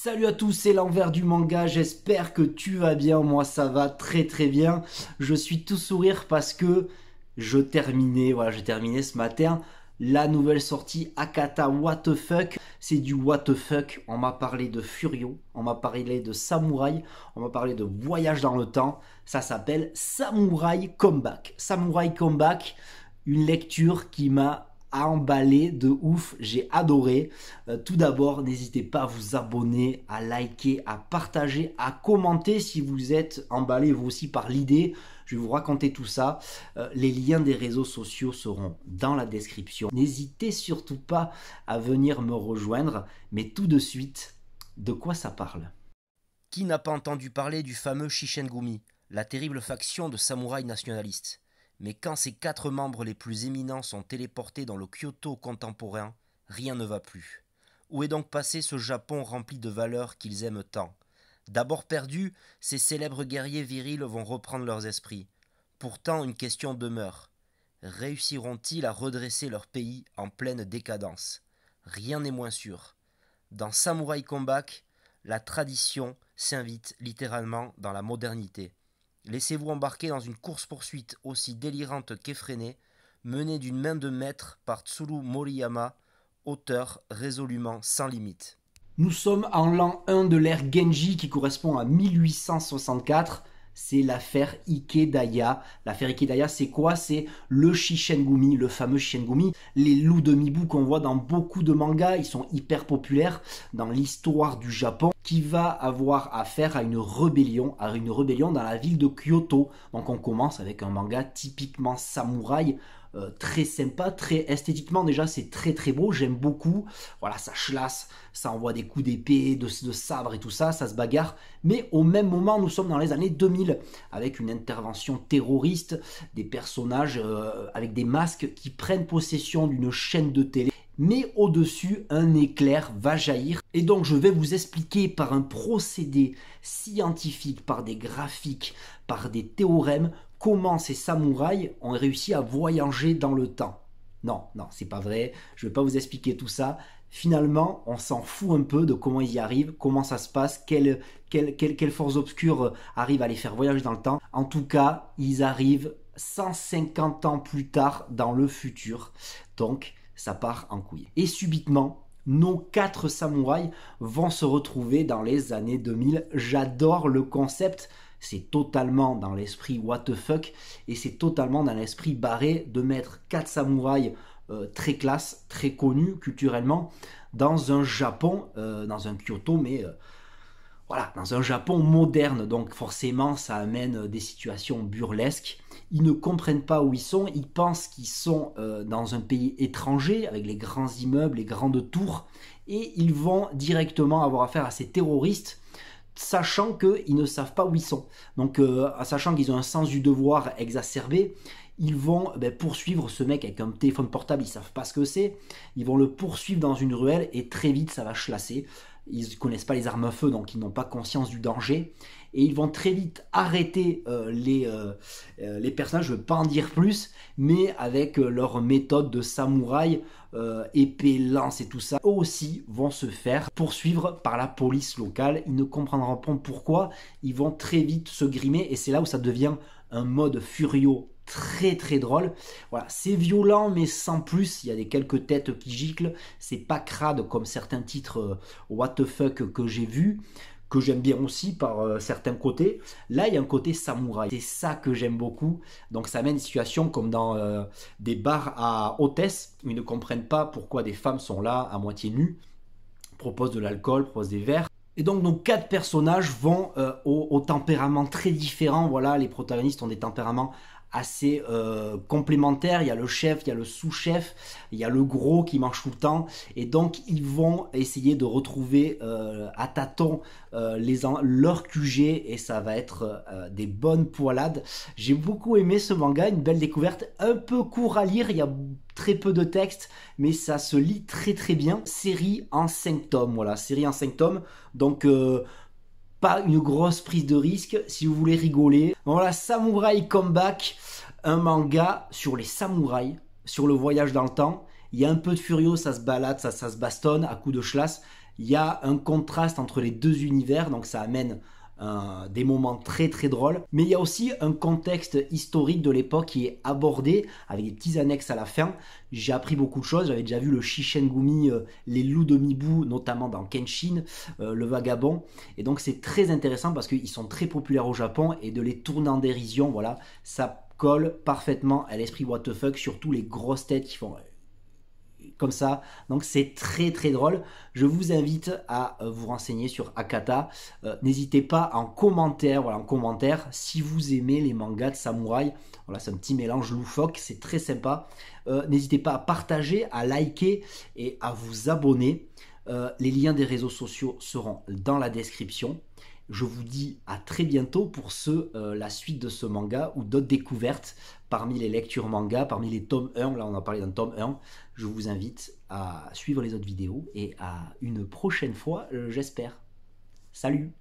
Salut à tous, c'est l'envers du manga, j'espère que tu vas bien, moi ça va très très bien. Je suis tout sourire parce que je terminais, voilà, j'ai terminé ce matin la nouvelle sortie Akata What the fuck, c'est du What the fuck. On m'a parlé de Furio, on m'a parlé de Samouraï, on m'a parlé de Voyage dans le temps. Ça s'appelle Samouraï Comeback. Samouraï Comeback, une lecture qui m'a à emballer de ouf, j'ai adoré. Euh, tout d'abord, n'hésitez pas à vous abonner, à liker, à partager, à commenter si vous êtes emballé vous aussi par l'idée. Je vais vous raconter tout ça. Euh, les liens des réseaux sociaux seront dans la description. N'hésitez surtout pas à venir me rejoindre, mais tout de suite, de quoi ça parle Qui n'a pas entendu parler du fameux Shishengumi, la terrible faction de samouraïs nationalistes mais quand ces quatre membres les plus éminents sont téléportés dans le Kyoto contemporain, rien ne va plus. Où est donc passé ce Japon rempli de valeurs qu'ils aiment tant D'abord perdus, ces célèbres guerriers virils vont reprendre leurs esprits. Pourtant, une question demeure. Réussiront-ils à redresser leur pays en pleine décadence Rien n'est moins sûr. Dans Samurai Kombak, la tradition s'invite littéralement dans la modernité. Laissez-vous embarquer dans une course-poursuite aussi délirante qu'effrénée, menée d'une main de maître par Tsuru Moriyama, auteur résolument sans limite. Nous sommes en l'an 1 de l'ère Genji qui correspond à 1864. C'est l'affaire Ikedaya. L'affaire Ikedaya, c'est quoi C'est le Shishengumi, le fameux Shishengumi. Les loups de Mibu qu'on voit dans beaucoup de mangas, ils sont hyper populaires dans l'histoire du Japon qui va avoir affaire à une rébellion, à une rébellion dans la ville de Kyoto. Donc on commence avec un manga typiquement samouraï, euh, très sympa, très esthétiquement déjà c'est très très beau, j'aime beaucoup. Voilà, ça chlasse, ça envoie des coups d'épée, de, sabre et tout ça, ça se bagarre. Mais au même moment, nous sommes dans les années 2000 avec une intervention terroriste, des personnages euh, avec des masques qui prennent possession d'une chaîne de télé mais au-dessus, un éclair va jaillir. Et donc, je vais vous expliquer par un procédé scientifique, par des graphiques, par des théorèmes, comment ces samouraïs ont réussi à voyager dans le temps. Non, non, c'est pas vrai, je vais pas vous expliquer tout ça. Finalement, on s'en fout un peu de comment ils y arrivent, comment ça se passe, quelles forces obscures arrivent obscure arrive à les faire voyager dans le temps. En tout cas, ils arrivent 150 ans plus tard dans le futur. Donc, ça part en couille. Et subitement, nos quatre samouraïs vont se retrouver dans les années 2000. J'adore le concept. C'est totalement dans l'esprit what the fuck et c'est totalement dans l'esprit barré de mettre quatre samouraïs euh, très classe, très connus culturellement dans un Japon, euh, dans un Kyoto, mais euh, voilà, dans un Japon moderne, donc forcément ça amène euh, des situations burlesques. Ils ne comprennent pas où ils sont, ils pensent qu'ils sont euh, dans un pays étranger, avec les grands immeubles, les grandes tours, et ils vont directement avoir affaire à ces terroristes, sachant qu'ils ne savent pas où ils sont. Donc, euh, sachant qu'ils ont un sens du devoir exacerbé, ils vont eh ben, poursuivre ce mec avec un téléphone portable, ils savent pas ce que c'est, ils vont le poursuivre dans une ruelle, et très vite ça va chlasser ils ne connaissent pas les armes à feu, donc ils n'ont pas conscience du danger. Et ils vont très vite arrêter euh, les, euh, euh, les personnages, je ne veux pas en dire plus, mais avec leur méthode de samouraï, épée, lance et tout ça, eux aussi vont se faire poursuivre par la police locale. Ils ne comprendront pas pourquoi, ils vont très vite se grimer, et c'est là où ça devient un mode furio très très drôle. Voilà, c'est violent mais sans plus, il y a des quelques têtes qui giclent, c'est pas crade comme certains titres euh, what the fuck que j'ai vu que j'aime bien aussi par euh, certains côtés. Là, il y a un côté samouraï. C'est ça que j'aime beaucoup. Donc ça mène une situation comme dans euh, des bars à hôtesse, ils ne comprennent pas pourquoi des femmes sont là à moitié nues, proposent de l'alcool, proposent des verres. Et donc nos quatre personnages vont au tempérament très différent Voilà, les protagonistes ont des tempéraments assez euh, complémentaire Il y a le chef, il y a le sous-chef, il y a le gros qui mange tout le temps. Et donc, ils vont essayer de retrouver euh, à tâtons euh, leur QG et ça va être euh, des bonnes poilades. J'ai beaucoup aimé ce manga, une belle découverte, un peu court à lire. Il y a très peu de texte, mais ça se lit très très bien. Série en 5 tomes, voilà, série en 5 tomes. Donc, pas une grosse prise de risque si vous voulez rigoler. Voilà, Samurai Comeback, un manga sur les samouraïs, sur le voyage dans le temps. Il y a un peu de furieux, ça se balade, ça, ça se bastonne à coups de chlasse. Il y a un contraste entre les deux univers, donc ça amène des moments très très drôles. Mais il y a aussi un contexte historique de l'époque qui est abordé avec des petits annexes à la fin. J'ai appris beaucoup de choses. J'avais déjà vu le Shishengumi, euh, les loups de Mibu, notamment dans Kenshin, euh, le vagabond. Et donc c'est très intéressant parce qu'ils sont très populaires au Japon et de les tourner en dérision, voilà, ça colle parfaitement à l'esprit what the surtout les grosses têtes qui font comme ça. Donc c'est très très drôle. Je vous invite à euh, vous renseigner sur Akata. Euh, n'hésitez pas en commentaire, voilà, en commentaire, si vous aimez les mangas de samouraï. Voilà, c'est un petit mélange loufoque, c'est très sympa. Euh, n'hésitez pas à partager, à liker et à vous abonner. les liens des réseaux sociaux seront dans la description. Je vous dis à très bientôt pour euh, la suite de ce manga ou d'autres découvertes parmi les lectures manga, parmi les tomes 1. Là, on a parlé d'un tome 1. Je vous invite à suivre les autres vidéos et à une prochaine fois, euh, j'espère. Salut!